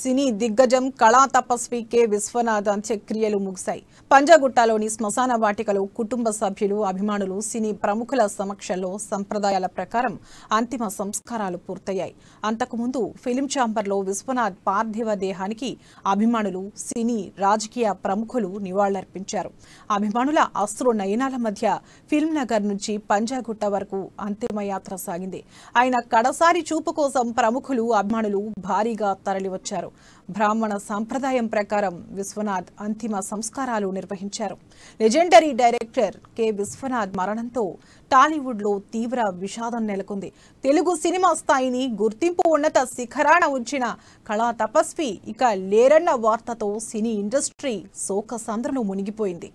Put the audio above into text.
సినీ దిగ్గజం కళా తపస్వి కె విశ్వనాథ్ అంత్యక్రియలు ముగిశాయి పంజాగుట్టలోని శ్మశాన వాటికలో కుటుంబ సభ్యులు అభిమానులు సినీ ప్రముఖుల సమక్షంలో సంప్రదాయాల ప్రకారం అంతిమ సంస్కారాలు పూర్తయ్యాయి అంతకుముందు ఫిలిం ఛాంబర్లో విశ్వనాథ్ పార్థివ దేహానికి అభిమానులు సినీ రాజకీయ ప్రముఖులు నివాళులర్పించారు అభిమానుల అశ్రు నయనాల మధ్య ఫిల్మ్ నగర్ నుంచి పంజాగుట్ట వరకు అంతిమయాత్ర సాగింది ఆయన కడసారి చూపు కోసం ప్రముఖులు అభిమానులు భారీగా తరలివచ్చారు చేశారు బ్రాహ్మణ సాంప్రదాయం ప్రకారం విశ్వనాథ్ అంతిమ సంస్కారాలు నిర్వహించారు లెజెండరీ డైరెక్టర్ కె విశ్వనాథ్ మరణంతో టాలీవుడ్ లో తీవ్ర విషాదం నెలకొంది తెలుగు సినిమా స్థాయిని గుర్తింపు ఉన్నత శిఖరాన ఉంచిన కళా తపస్వి ఇక లేరన్న వార్తతో సినీ ఇండస్ట్రీ శోక సంద్రలో మునిగిపోయింది